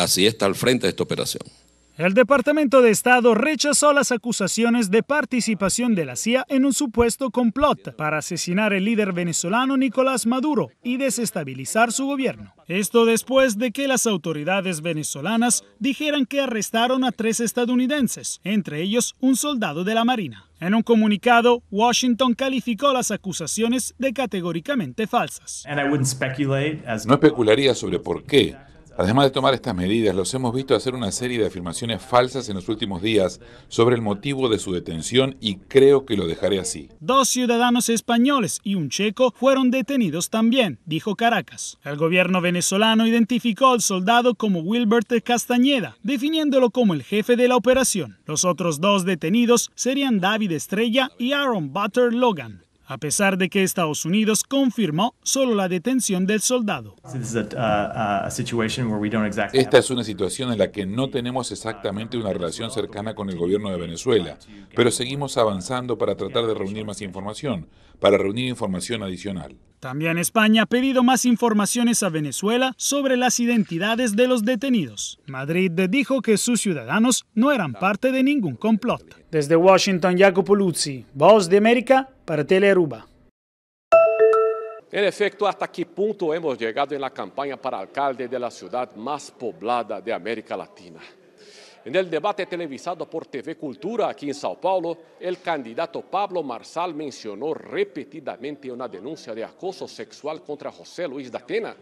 Así está al frente de esta operación. El Departamento de Estado rechazó las acusaciones de participación de la CIA en un supuesto complot para asesinar al líder venezolano Nicolás Maduro y desestabilizar su gobierno. Esto después de que las autoridades venezolanas dijeran que arrestaron a tres estadounidenses, entre ellos un soldado de la Marina. En un comunicado, Washington calificó las acusaciones de categóricamente falsas. No especularía sobre por qué Además de tomar estas medidas, los hemos visto hacer una serie de afirmaciones falsas en los últimos días sobre el motivo de su detención y creo que lo dejaré así. Dos ciudadanos españoles y un checo fueron detenidos también, dijo Caracas. El gobierno venezolano identificó al soldado como Wilbert Castañeda, definiéndolo como el jefe de la operación. Los otros dos detenidos serían David Estrella y Aaron Butter Logan a pesar de que Estados Unidos confirmó solo la detención del soldado. Esta es una situación en la que no tenemos exactamente una relación cercana con el gobierno de Venezuela, pero seguimos avanzando para tratar de reunir más información, para reunir información adicional. También España ha pedido más informaciones a Venezuela sobre las identidades de los detenidos. Madrid dijo que sus ciudadanos no eran parte de ningún complot. Desde Washington, Jacopo Luzzi, Voz de América, para Teleruba. En efecto, ¿hasta qué punto hemos llegado en la campaña para alcalde de la ciudad más poblada de América Latina? En el debate televisado por TV Cultura aquí en Sao Paulo, el candidato Pablo Marsal mencionó repetidamente una denuncia de acoso sexual contra José Luis da Atena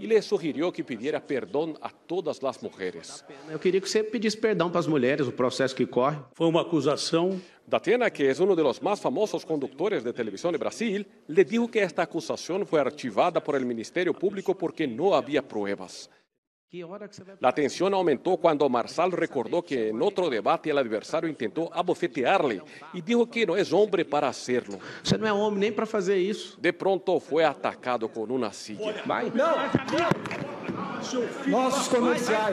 y le sugirió que pidiera perdón a todas las mujeres. Eu queria que você pedisse perdão para as mulheres, o processo que corre. Foi uma acusação Datena, que es uno de los más famosos conductores de televisión de Brasil, le dijo que esta acusación fue archivada por el Ministerio Público porque no había pruebas. La tensión aumentó cuando Marsal recordó que en otro debate el adversario intentó abofetearle y dijo que no es hombre para hacerlo. para De pronto fue atacado con una silla.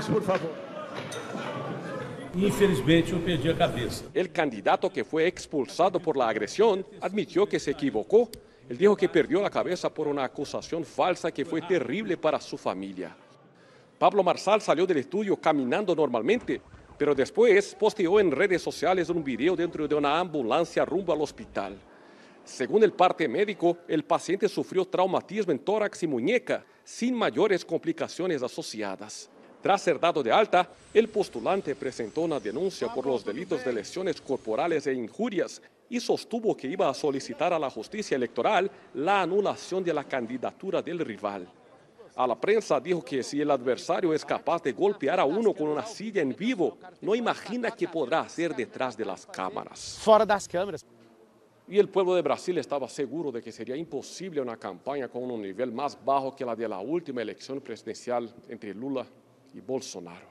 por favor. Infelizmente El candidato que fue expulsado por la agresión admitió que se equivocó. Él dijo que perdió la cabeza por una acusación falsa que fue terrible para su familia. Pablo Marsal salió del estudio caminando normalmente, pero después posteó en redes sociales un video dentro de una ambulancia rumbo al hospital. Según el parte médico, el paciente sufrió traumatismo en tórax y muñeca, sin mayores complicaciones asociadas. Tras ser dado de alta, el postulante presentó una denuncia por los delitos de lesiones corporales e injurias y sostuvo que iba a solicitar a la justicia electoral la anulación de la candidatura del rival. A la prensa dijo que si el adversario es capaz de golpear a uno con una silla en vivo, no imagina qué podrá hacer detrás de las cámaras. Fuera de las cámaras. Y el pueblo de Brasil estaba seguro de que sería imposible una campaña con un nivel más bajo que la de la última elección presidencial entre Lula e Bolsonaro.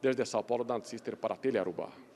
Desde São Paulo, Dan Sister para Aruba.